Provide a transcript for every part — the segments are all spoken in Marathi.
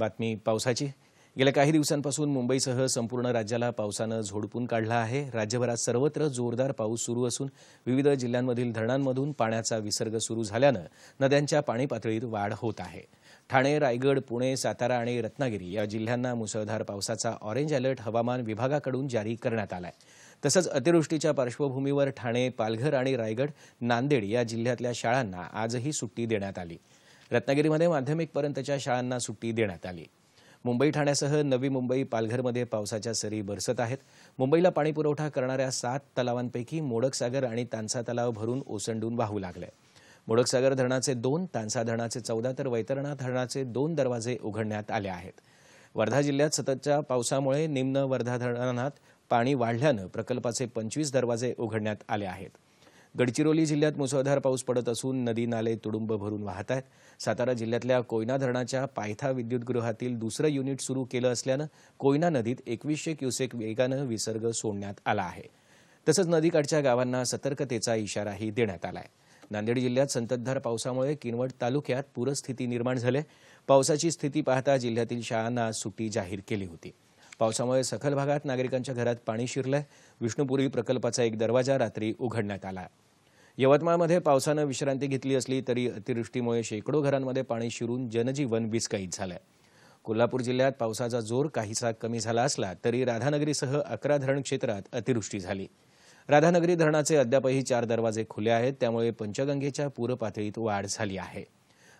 बातमी पावसाची गेल्या काही दिवसांपासून मुंबईसह संपूर्ण राज्याला पावसानं झोडपून काढला आहे राज्यभरात सर्वत्र जोरदार पाऊस सुरू असून विविध जिल्ह्यांमधील धरणांमधून पाण्याचा विसर्ग सुरू झाल्यानं नद्यांच्या पाणी पातळीत वाढ होत आहे ठाणे रायगड पुणे सातारा आणि रत्नागिरी या जिल्ह्यांना मुसळधार पावसाचा ऑरेंज अलर्ट हवामान विभागाकडून जारी करण्यात आला तसंच अतिवृष्टीच्या पार्श्वभूमीवर ठाणे पालघर आणि रायगड नांदेड या जिल्ह्यातल्या शाळांना आजही सुट्टी देण्यात आली रत्नागिरीमध्ये माध्यमिकपर्यंतच्या शाळांना सुट्टी देण्यात आली मुंबई ठाण्यासह नवी मुंबई पालघरमध्ये पावसाच्या सरी बरसत आहेत मुंबईला पाणीपुरवठा करणाऱ्या सात तलावांपैकी मोडकसागर आणि तानसा तलाव भरून ओसंडून वाहू लागले मोडकसागर धरणाचे दोन तानसा धरणाचे चौदा तर वैतरणा धरणाचे दोन दरवाजे उघडण्यात आले आहेत वर्धा जिल्ह्यात सततच्या पावसामुळे निम्न वर्धा धरणात पाणी वाढल्यानं प्रकल्पाचे पंचवीस दरवाजे उघडण्यात आले आहेत गडचिरोली जिल्ह्यात मुसळधार पाऊस पडत असून नदी नाले तुडुंब भरून वाहत आहेत सातारा जिल्ह्यातल्या कोयना धरणाच्या पायथा विद्युतगृहातील दुसरं युनिट सुरू केलं असल्यानं कोयना नदीत एकवीसशे क्युसेक वेगानं विसर्ग सोडण्यात आला आहे तसंच नदीकाठच्या गावांना सतर्कतेचा इशाराही देण्यात आला आहे नांदेड जिल्ह्यात संततधार पावसामुळे किनवट तालुक्यात पूरस्थिती निर्माण झाली पावसाची स्थिती पाहता जिल्ह्यातील शाळांना सुट्टी जाहीर केली होती पावसामुळे सखल भागात नागरिकांच्या घरात पाणी शिरलंय विष्णुपुरी प्रकल्पाचा एक दरवाजा रात्री उघडण्यात आला यवतमाळमध्ये पावसानं विश्रांती घेतली असली तरी अतिवृष्टीमुळे शेकडो घरांमध्ये पाणी शिरून जनजीवन विस्कळीत झालं कोल्हापूर जिल्ह्यात पावसाचा जोर काहीसा कमी झाला असला तरी राधानगरीसह अकरा धरण क्षेत्रात अतिवृष्टी झाली राधानगरी धरणाचे अद्यापही चार दरवाजे खुले आहेत त्यामुळे पंचगंगेच्या पूरपातळीत वाढ झाली आहे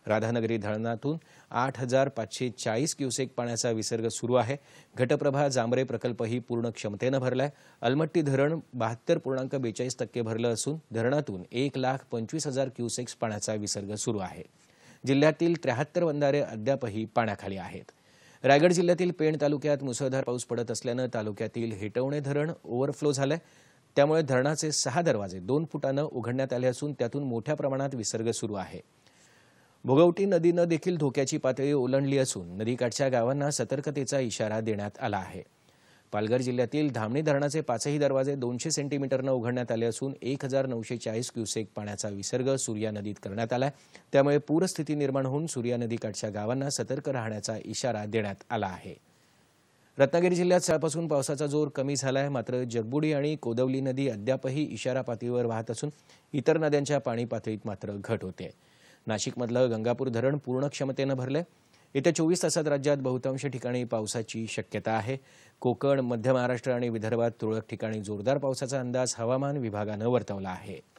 राधानगरी धरणातून आठ हजार पाचशे चाळीस क्युसेक पाण्याचा विसर्ग सुरू आहे घटप्रभा जांभरे प्रकल्पही पूर्ण क्षमतेनं भरलाय अलमट्टी धरण बहात्तर पूर्णांक बेचाळीस टक्के भरलं असून धरणातून एक लाख पंचवीस हजार क्युसेक्स पाण्याचा विसर्ग सुरू आहे जिल्ह्यातील त्र्याहत्तर बंधारे अद्यापही पाण्याखाली आहेत रायगड जिल्ह्यातील पेण तालुक्यात मुसळधार पाऊस पडत असल्यानं तालुक्यातील हेटवणे धरण ओव्हरफ्लो झालंय त्यामुळे धरणाचे सहा दरवाजे दोन फुटानं उघडण्यात आले असून त्यातून मोठ्या प्रमाणात विसर्ग सुरू आहे भोगवटी नदीनं देखील धोक्याची पातळी ओलांडली असून नदीकाठच्या गावांना सतर्कतेचा इशारा देण्यात आला आहे पालघर जिल्ह्यातील धामणी धरणाचे पाचही दरवाजे दोनशे सेंटीमीटरनं उघडण्यात आले असून एक हजार नऊशे चाळीस क्युसेक पाण्याचा विसर्ग सूर्या नदीत करण्यात आला त्यामुळे पूरस्थिती निर्माण होऊन सूर्या नदीकाठच्या गावांना सतर्क राहण्याचा इशारा देण्यात आला आहे रत्नागिरी जिल्ह्यात सकाळपासून पावसाचा जोर कमी झाला आहे मात्र जगबुडी आणि कोदवली नदी अद्यापही इशारा पातळीवर वाहत असून इतर नद्यांच्या पाणी पातळीत मात्र घट होते नाशिकमधलं गंगापूर धरण पूर्ण क्षमतेनं भरलं येत्या चोवीस तासात राज्यात बहुतांश ठिकाणी पावसाची शक्यता आहे कोकण मध्य महाराष्ट्र आणि विदर्भात तुरळक ठिकाणी जोरदार पावसाचा अंदाज हवामान विभागानं वर्तवला आहे